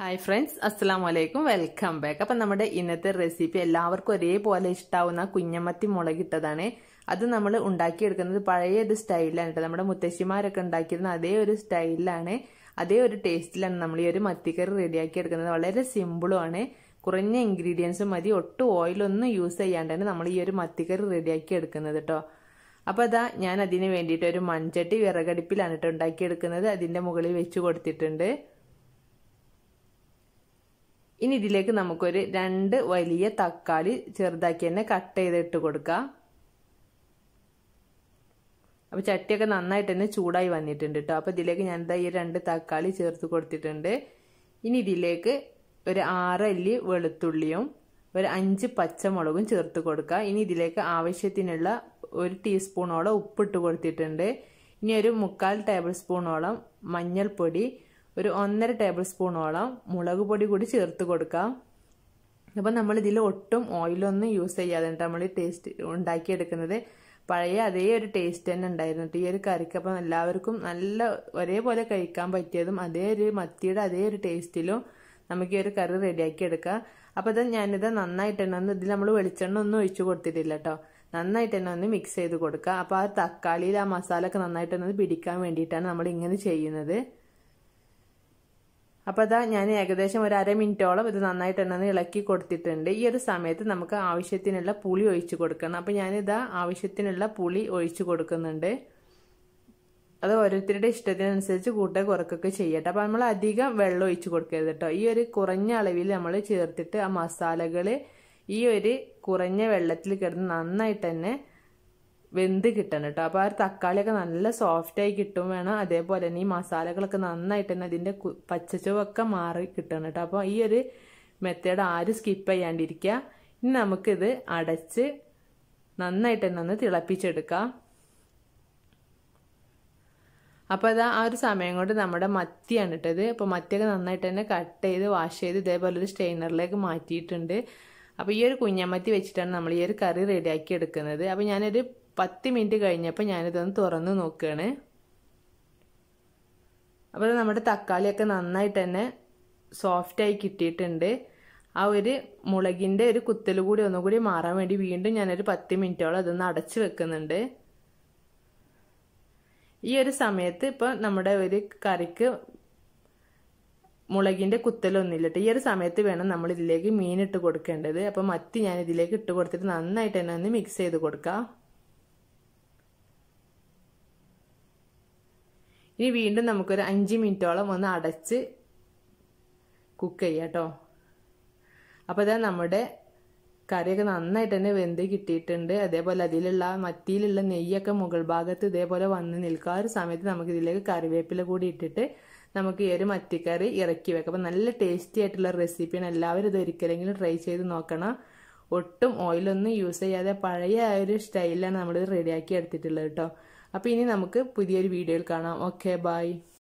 hi friends അസ്സാം വലൈക്കും welcome back അപ്പം നമ്മുടെ ഇന്നത്തെ റെസിപ്പി എല്ലാവർക്കും ഒരേപോലെ ഇഷ്ടാവുന്ന കുഞ്ഞമത്തി മുളകിട്ടതാണ് അത് നമ്മൾ ഉണ്ടാക്കിയെടുക്കുന്നത് പഴയ ഒരു സ്റ്റൈലിലാണ് കേട്ടോ നമ്മുടെ മുത്തശ്ശിമാരൊക്കെ ഉണ്ടാക്കിയിരുന്ന അതേ ഒരു സ്റ്റൈലിലാണ് അതേ ഒരു ടേസ്റ്റിലാണ് നമ്മൾ ഈ ഒരു മത്തിക്കറി റെഡിയാക്കി എടുക്കുന്നത് വളരെ സിമ്പിളുമാണ് കുറഞ്ഞ ഇൻഗ്രീഡിയൻസും മതി ഒട്ടും ഓയിലൊന്നും യൂസ് ചെയ്യാണ്ടാണ് നമ്മൾ ഈ ഒരു മത്തിക്കറി റെഡിയാക്കി എടുക്കുന്നത് കേട്ടോ അപ്പോൾ അതാ ഞാൻ അതിന് വേണ്ടിയിട്ട് ഒരു മൺചട്ടി വിറകടുപ്പിലാണ് കേട്ടോ ഉണ്ടാക്കിയെടുക്കുന്നത് അതിൻ്റെ മുകളിൽ വെച്ച് കൊടുത്തിട്ടുണ്ട് ഇനി ഇതിലേക്ക് നമുക്കൊരു രണ്ട് വലിയ തക്കാളി ചെറുതാക്കി തന്നെ കട്ട് ചെയ്തിട്ട് കൊടുക്കാം അപ്പൊ ചട്ടിയൊക്കെ നന്നായിട്ട് തന്നെ ചൂടായി വന്നിട്ടുണ്ട് കേട്ടോ അപ്പൊ ഇതിലേക്ക് ഞാൻ എന്താ ഈ രണ്ട് തക്കാളി ചേർത്ത് കൊടുത്തിട്ടുണ്ട് ഇനി ഇതിലേക്ക് ഒരു ആറല്ലി വെളുത്തുള്ളിയും ഒരു അഞ്ച് പച്ചമുളകും ചേർത്ത് കൊടുക്കുക ഇനി ഇതിലേക്ക് ആവശ്യത്തിനുള്ള ഒരു ടീസ്പൂണോളം ഉപ്പിട്ട് കൊടുത്തിട്ടുണ്ട് ഇനി ഒരു മുക്കാൽ ടേബിൾ സ്പൂണോളം മഞ്ഞൾപ്പൊടി ഒരു ഒന്നര ടേബിൾ സ്പൂണോളം മുളക് പൊടി കൂടി ചേർത്ത് കൊടുക്കാം അപ്പം നമ്മൾ ഇതിൽ ഒട്ടും ഓയിലൊന്നും യൂസ് ചെയ്യാതെ നമ്മൾ ടേസ്റ്റ് ഉണ്ടാക്കിയെടുക്കുന്നത് പഴയ അതേ ഒരു ടേസ്റ്റ് തന്നെ ഉണ്ടായിരുന്നു ഈ ഒരു കറിക്ക് അപ്പം എല്ലാവർക്കും നല്ല ഒരേപോലെ കഴിക്കാൻ പറ്റിയതും അതേ ഒരു മത്തിയുടെ അതേ ഒരു ടേസ്റ്റിലും നമുക്ക് ഈ ഒരു കറി റെഡിയാക്കി എടുക്കാം അപ്പോൾ ഇത് ഞാനിത് നന്നായിട്ട് തന്നെ ഒന്ന് ഇതിൽ നമ്മൾ വെളിച്ചെണ്ണ ഒന്നും ഒഴിച്ചു കൊടുത്തിട്ടില്ല കേട്ടോ നന്നായിട്ട് തന്നെ ഒന്ന് മിക്സ് ചെയ്ത് കൊടുക്കുക അപ്പോൾ ആ തക്കാളിയിൽ ആ മസാല ഒക്കെ നന്നായിട്ട് തന്നെ പിടിക്കാൻ വേണ്ടിയിട്ടാണ് നമ്മൾ ഇങ്ങനെ ചെയ്യുന്നത് അപ്പോൾ അതാ ഞാൻ ഏകദേശം ഒരു അര മിനിറ്റോളം ഇത് നന്നായിട്ട് എണ്ണ ഇളക്കി കൊടുത്തിട്ടുണ്ട് ഈ ഒരു സമയത്ത് നമുക്ക് ആവശ്യത്തിനുള്ള പുളി ഒഴിച്ചു കൊടുക്കണം അപ്പോൾ ഞാനിതാ ആവശ്യത്തിനുള്ള പുളി ഒഴിച്ചു കൊടുക്കുന്നുണ്ട് അത് ഓരോരുത്തരുടെ ഇഷ്ടത്തിനനുസരിച്ച് കൂട്ട കുറക്കൊക്കെ ചെയ്യട്ടെ അപ്പോൾ നമ്മൾ അധികം വെള്ളം ഒഴിച്ച് കൊടുക്കരുത് കേട്ടോ ഈ ഒരു കുറഞ്ഞ അളവിൽ നമ്മൾ ചേർത്തിട്ട് ആ മസാലകൾ ഈ ഒരു കുറഞ്ഞ വെള്ളത്തിൽ കിടന്ന് നന്നായിട്ട് തന്നെ വെന്ത് കിട്ടണം കേട്ടോ അപ്പോൾ ആ ഒരു തക്കാളിയൊക്കെ നല്ല സോഫ്റ്റായി കിട്ടും വേണം അതേപോലെ തന്നെ ഈ മസാലകളൊക്കെ നന്നായിട്ട് തന്നെ അതിൻ്റെ പച്ചച്ചുവൊക്കെ മാറി കിട്ടണം കേട്ടോ അപ്പോൾ ഈ ഒരു മെത്തേഡ് ആരും സ്കിപ്പ് ചെയ്യാണ്ടിരിക്കുക ഇനി നമുക്കിത് അടച്ച് നന്നായിട്ട് തന്നെ ഒന്ന് തിളപ്പിച്ചെടുക്കാം അപ്പോൾ അത് ആ ഒരു സമയം കൊണ്ട് നമ്മുടെ മത്തിയാണ് ഇട്ടത് അപ്പോൾ മത്തിയൊക്കെ നന്നായിട്ട് തന്നെ കട്ട് ചെയ്ത് വാഷ് ചെയ്ത് ഇതേപോലെ ഒരു സ്റ്റെയിനറിലേക്ക് മാറ്റിയിട്ടുണ്ട് അപ്പോൾ ഈ ഒരു കുഞ്ഞമ്മത്തി വെച്ചിട്ടാണ് നമ്മൾ ഈ ഒരു കറി റെഡിയാക്കി എടുക്കുന്നത് അപ്പോൾ ഞാനൊരു പത്ത് മിനിറ്റ് കഴിഞ്ഞപ്പോൾ ഞാനിതൊന്ന് തുറന്ന് നോക്കുകയാണ് അപ്പോൾ നമ്മുടെ തക്കാളിയൊക്കെ നന്നായിട്ട് തന്നെ സോഫ്റ്റായി കിട്ടിയിട്ടുണ്ട് ആ ഒരു മുളകിൻ്റെ ഒരു കുത്തൽ കൂടി കൂടി മാറാൻ വേണ്ടി വീണ്ടും ഞാനൊരു പത്ത് മിനിറ്റോളം അതൊന്ന് അടച്ച് വെക്കുന്നുണ്ട് ഈ ഒരു സമയത്ത് ഇപ്പോൾ നമ്മുടെ ഒരു കറിക്ക് മുളകിൻ്റെ കുത്തലൊന്നുമില്ല കേട്ടോ ഈ ഒരു സമയത്ത് വേണം നമ്മൾ ഇതിലേക്ക് മീൻ ഇട്ട് കൊടുക്കേണ്ടത് അപ്പോൾ മത്തി ഞാൻ ഇതിലേക്ക് ഇട്ട് കൊടുത്തിട്ട് നന്നായിട്ട് തന്നെ ഒന്ന് മിക്സ് ചെയ്ത് കൊടുക്കാം ഇനി വീണ്ടും നമുക്കൊരു അഞ്ച് മിനിറ്റോളം ഒന്ന് അടച്ച് കുക്ക് ചെയ്യാം കേട്ടോ അപ്പോൾ ഇതാ നമ്മുടെ കറിയൊക്കെ നന്നായിട്ട് തന്നെ വെന്ത് കിട്ടിയിട്ടുണ്ട് അതേപോലെ അതിലുള്ള മത്തിയിലുള്ള നെയ്യൊക്കെ മുകൾ ഭാഗത്ത് ഇതേപോലെ വന്ന് നിൽക്കുക ആ ഒരു സമയത്ത് നമുക്ക് ഇതിലേക്ക് കറിവേപ്പില കൂടി ഇട്ടിട്ട് നമുക്ക് ഈ ഒരു മത്തിക്കറി ഇറക്കി വെക്കാം അപ്പം നല്ല ടേസ്റ്റി ആയിട്ടുള്ള റെസിപ്പിയാണ് എല്ലാവരും ഇത് ഒരിക്കലെങ്കിലും ട്രൈ ചെയ്ത് നോക്കണം ഒട്ടും ഓയിലൊന്നും യൂസ് ചെയ്യാതെ പഴയ ആ ഒരു സ്റ്റൈലിലാണ് നമ്മൾ റെഡിയാക്കി എടുത്തിട്ടുള്ളത് കേട്ടോ അപ്പോൾ ഇനി നമുക്ക് പുതിയൊരു വീഡിയോയിൽ കാണാം ഓക്കെ ബൈ